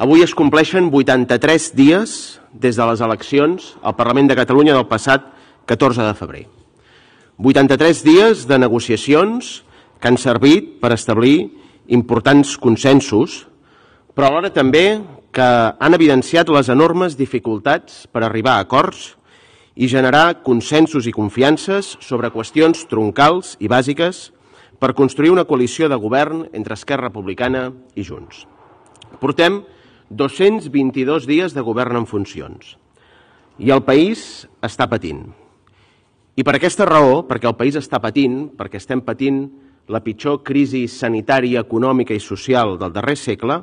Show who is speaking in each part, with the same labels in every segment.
Speaker 1: Avui es compleixen 83 dies des de les eleccions al Parlament de Catalunya del passat 14 de febrer. 83 dies de negociacions que han servit per establir importants consensos, però alhora també que han evidenciat les enormes dificultats per arribar a acords i generar consensos i confiances sobre qüestions troncals i bàsiques per construir una coalició de govern entre Esquerra Republicana i Junts. Portem 222 dies de govern en funcions. I el país està patint. I per aquesta raó, perquè el país està patint, perquè estem patint la pitjor crisi sanitària, econòmica i social del darrer segle,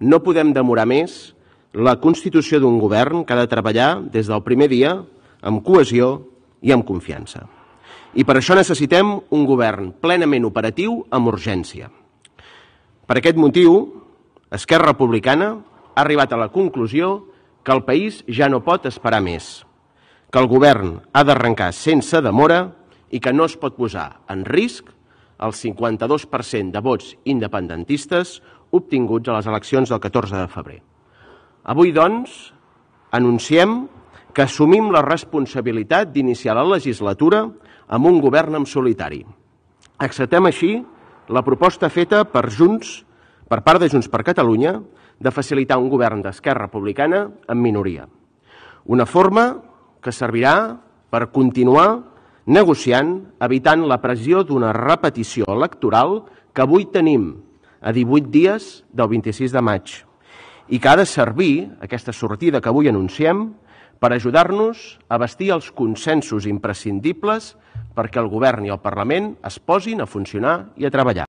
Speaker 1: no podem demorar més la constitució d'un govern que ha de treballar des del primer dia amb cohesió i amb confiança. I per això necessitem un govern plenament operatiu amb urgència. Per aquest motiu, Esquerra Republicana ha arribat a la conclusió que el país ja no pot esperar més, que el govern ha d'arrencar sense demora i que no es pot posar en risc el 52% de vots independentistes obtinguts a les eleccions del 14 de febrer. Avui, doncs, anunciem que assumim la responsabilitat d'iniciar la legislatura amb un govern en solitari. Acceptem així la proposta feta per Junts, per part de Junts per Catalunya, de facilitar un govern d'Esquerra Republicana en minoria. Una forma que servirà per continuar negociant, evitant la pressió d'una repetició electoral que avui tenim a 18 dies del 26 de maig i que ha de servir, aquesta sortida que avui anunciem, per ajudar-nos a bastir els consensos imprescindibles perquè el govern i el Parlament es posin a funcionar i a treballar.